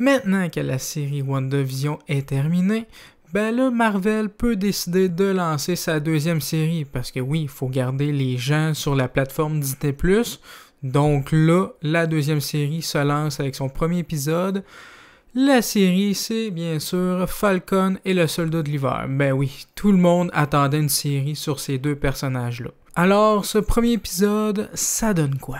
Maintenant que la série WandaVision est terminée, ben le Marvel peut décider de lancer sa deuxième série parce que oui, il faut garder les gens sur la plateforme Disney+. Donc là, la deuxième série se lance avec son premier épisode. La série, c'est bien sûr Falcon et le soldat de l'hiver. Ben oui, tout le monde attendait une série sur ces deux personnages-là. Alors, ce premier épisode, ça donne quoi?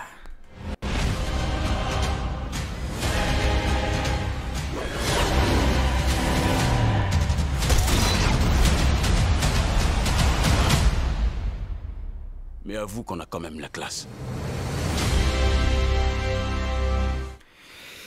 Vous qu'on a quand même la classe.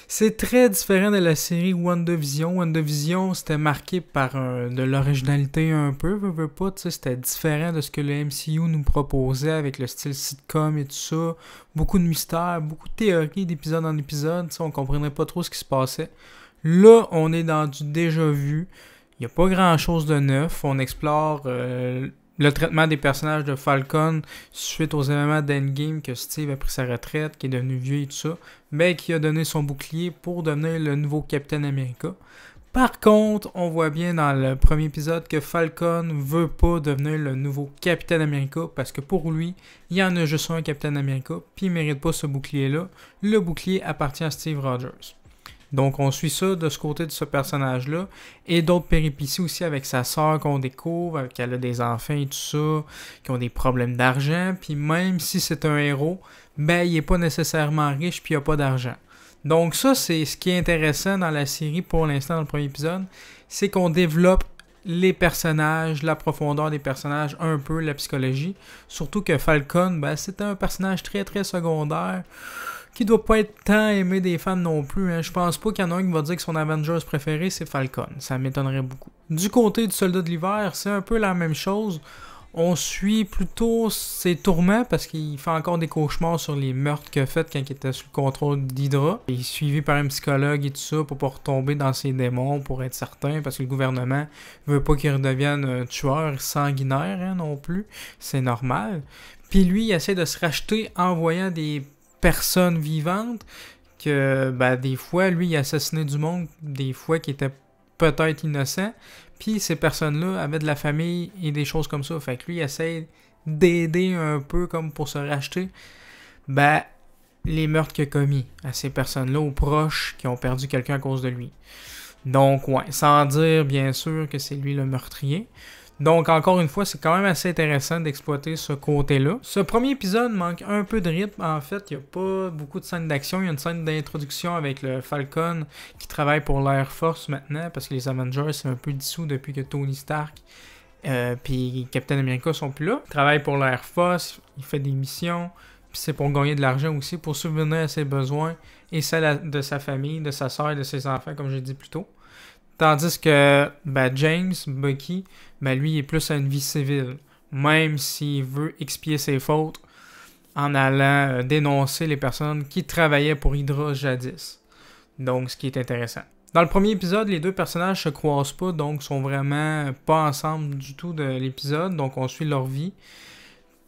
C'est très différent de la série WandaVision. WandaVision, c'était marqué par de l'originalité un peu, pas, c'était différent de ce que le MCU nous proposait avec le style sitcom et tout ça. Beaucoup de mystères, beaucoup de théories d'épisode en épisode, on comprenait pas trop ce qui se passait. Là, on est dans du déjà vu. Il n'y a pas grand chose de neuf. On explore euh, le traitement des personnages de Falcon suite aux événements d'Endgame, que Steve a pris sa retraite, qui est devenu vieux et tout ça, mais qui a donné son bouclier pour devenir le nouveau Capitaine America. Par contre, on voit bien dans le premier épisode que Falcon veut pas devenir le nouveau Capitaine America parce que pour lui, il y en a juste un Capitaine America, puis il mérite pas ce bouclier-là. Le bouclier appartient à Steve Rogers. Donc, on suit ça de ce côté de ce personnage-là et d'autres péripéties aussi avec sa sœur qu'on découvre, qu'elle a des enfants et tout ça, qui ont des problèmes d'argent. Puis même si c'est un héros, ben, il n'est pas nécessairement riche puis il n'a pas d'argent. Donc, ça, c'est ce qui est intéressant dans la série pour l'instant, dans le premier épisode, c'est qu'on développe les personnages, la profondeur des personnages, un peu la psychologie. Surtout que Falcon, ben, c'est un personnage très très secondaire qui doit pas être tant aimé des fans non plus. Hein. Je pense pas qu'il y en a un qui va dire que son Avengers préféré, c'est Falcon. Ça m'étonnerait beaucoup. Du côté du Soldat de l'Hiver, c'est un peu la même chose. On suit plutôt ses tourments parce qu'il fait encore des cauchemars sur les meurtres qu'il a fait quand il était sous le contrôle d'Hydra. Il est suivi par un psychologue et tout ça pour pas retomber dans ses démons, pour être certain, parce que le gouvernement veut pas qu'il redevienne un tueur sanguinaire hein, non plus. C'est normal. Puis lui, il essaie de se racheter en voyant des personnes vivante que ben, des fois, lui, il assassinait du monde, des fois qui était peut-être innocent. Puis ces personnes-là avaient de la famille et des choses comme ça. Fait que lui, il essaie d'aider un peu comme pour se racheter. Ben, les meurtres qu'il a commis à ces personnes-là, aux proches qui ont perdu quelqu'un à cause de lui. Donc, ouais, sans dire bien sûr que c'est lui le meurtrier, donc encore une fois, c'est quand même assez intéressant d'exploiter ce côté-là. Ce premier épisode manque un peu de rythme. En fait, il n'y a pas beaucoup de scènes d'action. Il y a une scène d'introduction avec le Falcon qui travaille pour l'Air Force maintenant parce que les Avengers sont un peu dissous depuis que Tony Stark et euh, puis Captain America sont plus là. Il travaille pour l'Air Force, il fait des missions, puis c'est pour gagner de l'argent aussi, pour subvenir à ses besoins et celle de sa famille, de sa soeur et de ses enfants, comme j'ai dit plus tôt. Tandis que ben, James, Bucky, ben, lui, est plus à une vie civile. Même s'il veut expier ses fautes en allant euh, dénoncer les personnes qui travaillaient pour Hydra jadis. Donc, ce qui est intéressant. Dans le premier épisode, les deux personnages se croisent pas, donc sont vraiment pas ensemble du tout de l'épisode, donc on suit leur vie.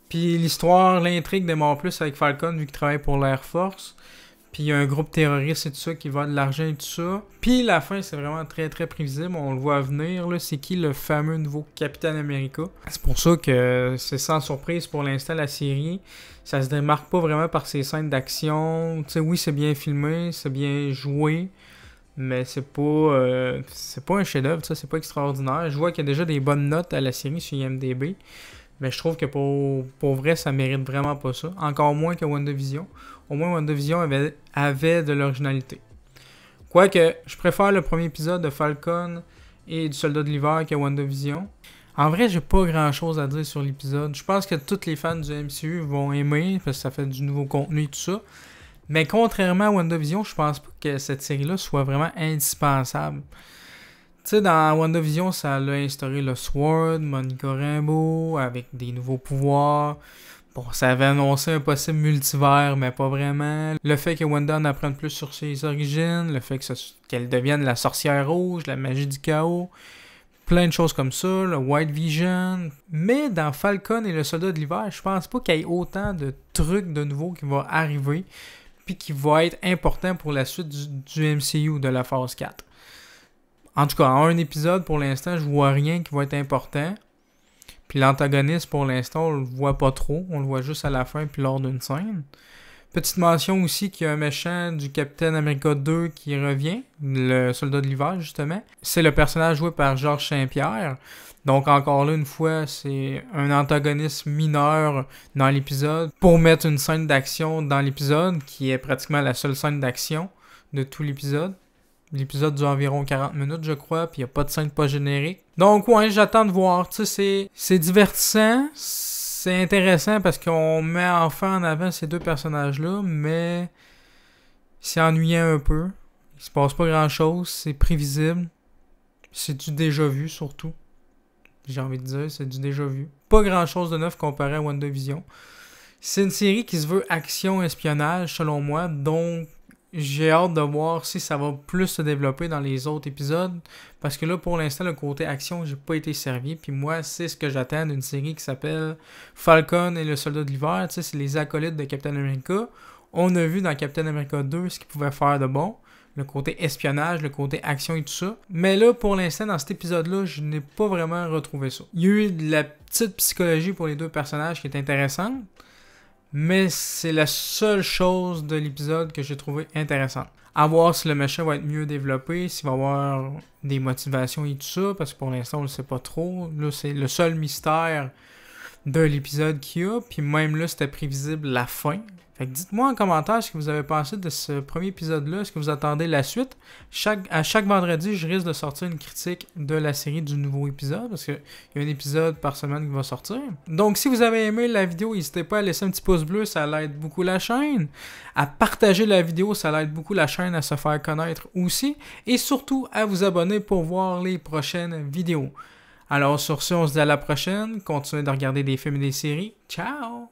Puis l'histoire, l'intrigue démarre plus avec Falcon vu qu'il travaille pour l'Air Force. Puis il y a un groupe terroriste et tout ça qui vend de l'argent et tout ça. Puis la fin, c'est vraiment très très prévisible. On le voit venir. Là, c'est qui le fameux nouveau Capitaine America C'est pour ça que c'est sans surprise pour l'instant la série. Ça se démarque pas vraiment par ses scènes d'action. Tu sais, oui, c'est bien filmé, c'est bien joué. Mais c'est pas, euh, c'est pas un chef-d'œuvre, ça, c'est pas extraordinaire. Je vois qu'il y a déjà des bonnes notes à la série sur IMDb. Mais je trouve que pour, pour vrai, ça mérite vraiment pas ça. Encore moins que WandaVision. Au moins, WandaVision avait, avait de l'originalité. Quoique, je préfère le premier épisode de Falcon et du Soldat de l'Hiver que WandaVision. En vrai, j'ai pas grand chose à dire sur l'épisode. Je pense que tous les fans du MCU vont aimer parce que ça fait du nouveau contenu et tout ça. Mais contrairement à WandaVision, je pense pas que cette série-là soit vraiment indispensable. Tu sais, dans WandaVision, ça l'a instauré le Sword, Monica Rambeau, avec des nouveaux pouvoirs. Bon, ça avait annoncé un possible multivers, mais pas vraiment. Le fait que Wanda en apprenne plus sur ses origines, le fait qu'elle devienne la sorcière rouge, la magie du chaos, plein de choses comme ça, le White Vision. Mais dans Falcon et le Soldat de l'hiver, je pense pas qu'il y ait autant de trucs de nouveau qui vont arriver, puis qui vont être importants pour la suite du MCU, de la phase 4. En tout cas, en un épisode, pour l'instant, je vois rien qui va être important. Puis l'antagoniste, pour l'instant, on le voit pas trop. On le voit juste à la fin, puis lors d'une scène. Petite mention aussi qu'il y a un méchant du Capitaine America 2 qui revient, le soldat de l'hiver justement. C'est le personnage joué par Georges Saint-Pierre. Donc encore là une fois, c'est un antagoniste mineur dans l'épisode pour mettre une scène d'action dans l'épisode qui est pratiquement la seule scène d'action de tout l'épisode. L'épisode dure environ 40 minutes, je crois, puis il n'y a pas de scène pas générique. Donc, ouais, j'attends de voir. Tu sais, c'est divertissant, c'est intéressant parce qu'on met enfin en avant ces deux personnages-là, mais c'est ennuyant un peu. Il se passe pas grand-chose, c'est prévisible. C'est du déjà vu, surtout. J'ai envie de dire, c'est du déjà vu. Pas grand-chose de neuf comparé à WandaVision. C'est une série qui se veut action-espionnage, selon moi, donc j'ai hâte de voir si ça va plus se développer dans les autres épisodes. Parce que là, pour l'instant, le côté action, j'ai pas été servi. Puis moi, c'est ce que j'attends d'une série qui s'appelle Falcon et le soldat de l'hiver. Tu sais, c'est les acolytes de Captain America. On a vu dans Captain America 2 ce qu'ils pouvaient faire de bon. Le côté espionnage, le côté action et tout ça. Mais là, pour l'instant, dans cet épisode-là, je n'ai pas vraiment retrouvé ça. Il y a eu de la petite psychologie pour les deux personnages qui est intéressante mais c'est la seule chose de l'épisode que j'ai trouvé intéressante. À voir si le machin va être mieux développé, s'il va avoir des motivations et tout ça, parce que pour l'instant on ne le sait pas trop. Là, c'est le seul mystère de l'épisode qu'il y a. Puis même là, c'était prévisible la fin. Fait dites-moi en commentaire ce que vous avez pensé de ce premier épisode-là, ce que vous attendez la suite. Chaque, à chaque vendredi, je risque de sortir une critique de la série du nouveau épisode, parce qu'il y a un épisode par semaine qui va sortir. Donc si vous avez aimé la vidéo, n'hésitez pas à laisser un petit pouce bleu, ça l'aide beaucoup la chaîne. À partager la vidéo, ça aide beaucoup la chaîne à se faire connaître aussi. Et surtout à vous abonner pour voir les prochaines vidéos. Alors sur ce, on se dit à la prochaine. Continuez de regarder des films et des séries. Ciao!